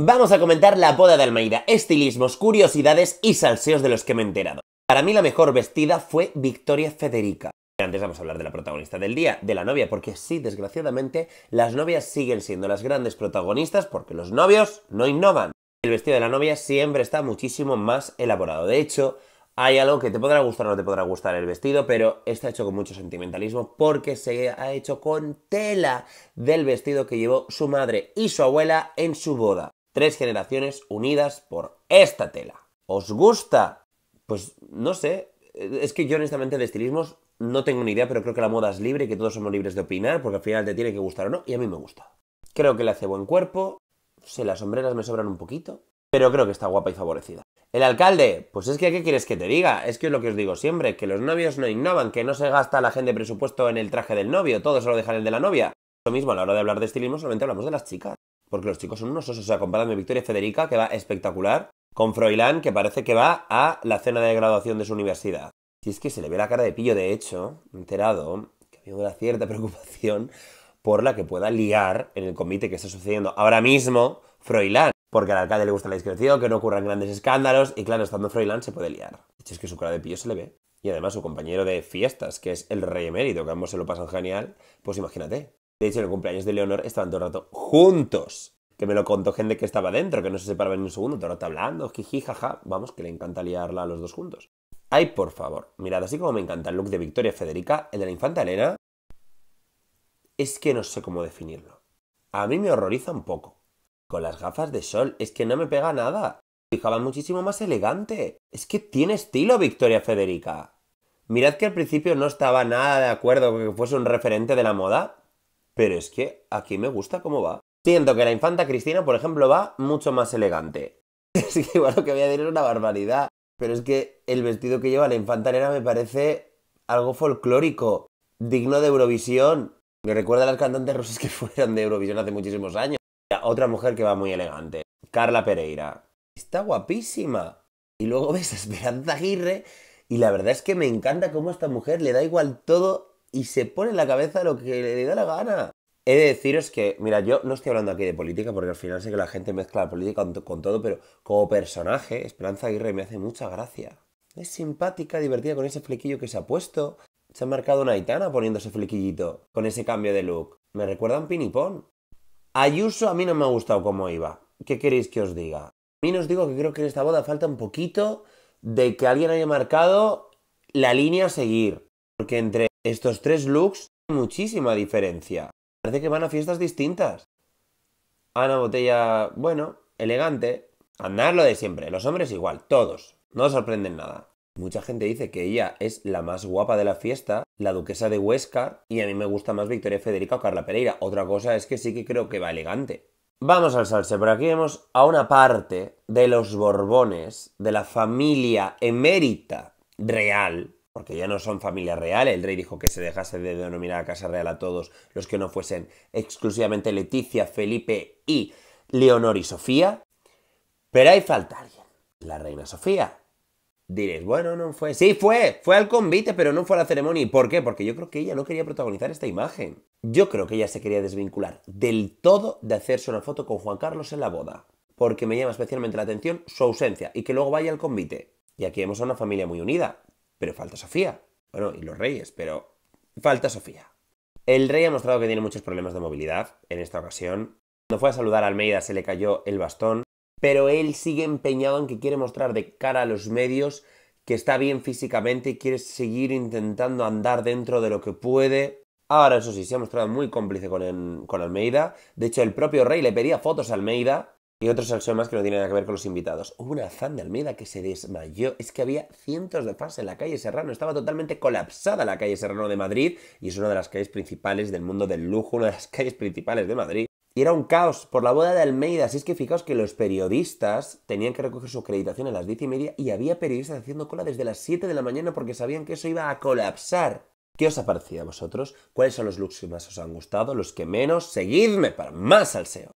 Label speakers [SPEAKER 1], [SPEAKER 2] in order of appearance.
[SPEAKER 1] Vamos a comentar la boda de Almeida, estilismos, curiosidades y salseos de los que me he enterado. Para mí la mejor vestida fue Victoria Federica. Antes vamos a hablar de la protagonista del día, de la novia, porque sí, desgraciadamente, las novias siguen siendo las grandes protagonistas porque los novios no innovan. El vestido de la novia siempre está muchísimo más elaborado. De hecho, hay algo que te podrá gustar o no te podrá gustar el vestido, pero está hecho con mucho sentimentalismo porque se ha hecho con tela del vestido que llevó su madre y su abuela en su boda. Tres generaciones unidas por esta tela. ¿Os gusta? Pues no sé. Es que yo honestamente de estilismos no tengo ni idea, pero creo que la moda es libre y que todos somos libres de opinar, porque al final te tiene que gustar o no, y a mí me gusta. Creo que le hace buen cuerpo, Se las sombreras me sobran un poquito, pero creo que está guapa y favorecida. El alcalde, pues es que ¿qué quieres que te diga? Es que es lo que os digo siempre, que los novios no innovan, que no se gasta la gente presupuesto en el traje del novio, todo se lo dejan el de la novia. Lo mismo, a la hora de hablar de estilismo solamente hablamos de las chicas. Porque los chicos son unos osos. O sea, comparando Victoria Federica, que va espectacular, con Froilán, que parece que va a la cena de graduación de su universidad. Si es que se le ve la cara de pillo, de hecho, enterado, que había una cierta preocupación por la que pueda liar en el comité que está sucediendo ahora mismo Froilán. Porque al alcalde le gusta la discreción, que no ocurran grandes escándalos, y claro, estando Froilán se puede liar. De hecho, es que su cara de pillo se le ve. Y además su compañero de fiestas, que es el rey emérito, que ambos se lo pasan genial, pues imagínate. De hecho, el cumpleaños de Leonor estaban todo el rato juntos. Que me lo contó gente que estaba dentro, que no se separaban ni un segundo, todo el rato hablando, jiji, jaja. Vamos, que le encanta liarla a los dos juntos. Ay, por favor, mirad, así como me encanta el look de Victoria Federica, el de la infanta Elena, es que no sé cómo definirlo. A mí me horroriza un poco. Con las gafas de sol, es que no me pega nada. Fijaba muchísimo más elegante. Es que tiene estilo Victoria Federica. Mirad que al principio no estaba nada de acuerdo con que fuese un referente de la moda, pero es que aquí me gusta cómo va. Siento que la infanta Cristina, por ejemplo, va mucho más elegante. Es que igual lo que voy a decir es una barbaridad. Pero es que el vestido que lleva la infanta Elena me parece algo folclórico, digno de Eurovisión. Me recuerda a las cantantes rosas que fueron de Eurovisión hace muchísimos años. Otra mujer que va muy elegante, Carla Pereira. Está guapísima. Y luego ves a Esperanza Aguirre y la verdad es que me encanta cómo esta mujer le da igual todo y se pone en la cabeza lo que le da la gana. He de deciros que, mira, yo no estoy hablando aquí de política porque al final sé que la gente mezcla la política con, todo, pero como personaje, Esperanza Aguirre me hace mucha gracia. Es simpática, divertida con ese flequillo que se ha puesto. Se ha marcado una aitana poniendo flequillito, con ese cambio de look. Me recuerda a un pinipón. Ayuso a mí no me ha gustado cómo iba. ¿Qué queréis que os diga? A mí no os digo que creo que en esta boda falta un poquito de que alguien haya marcado la línea a seguir. Porque entre estos tres looks, muchísima diferencia. Parece que van a fiestas distintas. Ana Botella, bueno, elegante. Andar lo de siempre, los hombres igual, todos. No sorprenden nada. Mucha gente dice que ella es la más guapa de la fiesta, la duquesa de Huesca, y a mí me gusta más Victoria Federica o Carla Pereira. Otra cosa es que sí que creo que va elegante. Vamos al salse, por aquí vemos a una parte de los Borbones, de la familia emérita real, porque ya no son familia real. El rey dijo que se dejase de denominar a Casa Real a todos los que no fuesen exclusivamente Leticia, Felipe y Leonor y Sofía. Pero ahí falta alguien, la reina Sofía. Diréis, bueno, no fue. Sí, fue, fue al convite, pero no fue a la ceremonia. ¿Y por qué? Porque yo creo que ella no quería protagonizar esta imagen. Yo creo que ella se quería desvincular del todo de hacerse una foto con Juan Carlos en la boda. Porque me llama especialmente la atención su ausencia y que luego vaya al convite. Y aquí vemos a una familia muy unida pero falta Sofía. Bueno, y los Reyes, pero falta Sofía. El rey ha mostrado que tiene muchos problemas de movilidad en esta ocasión. Cuando fue a saludar a Almeida se le cayó el bastón, pero él sigue empeñado en que quiere mostrar de cara a los medios que está bien físicamente y quiere seguir intentando andar dentro de lo que puede. Ahora, eso sí, se ha mostrado muy cómplice con, con Almeida. De hecho, el propio rey le pedía fotos a Almeida y otros más que no tienen nada que ver con los invitados. Hubo una fan de Almeida que se desmayó. Es que había cientos de fans en la calle Serrano. Estaba totalmente colapsada la calle Serrano de Madrid y es una de las calles principales del mundo del lujo, una de las calles principales de Madrid. Y era un caos por la boda de Almeida. Así es que fijaos que los periodistas tenían que recoger su acreditación a las diez y media y había periodistas haciendo cola desde las 7 de la mañana porque sabían que eso iba a colapsar. ¿Qué os ha parecido a vosotros? ¿Cuáles son los looks que más os han gustado? ¿Los que menos? Seguidme para más salseo.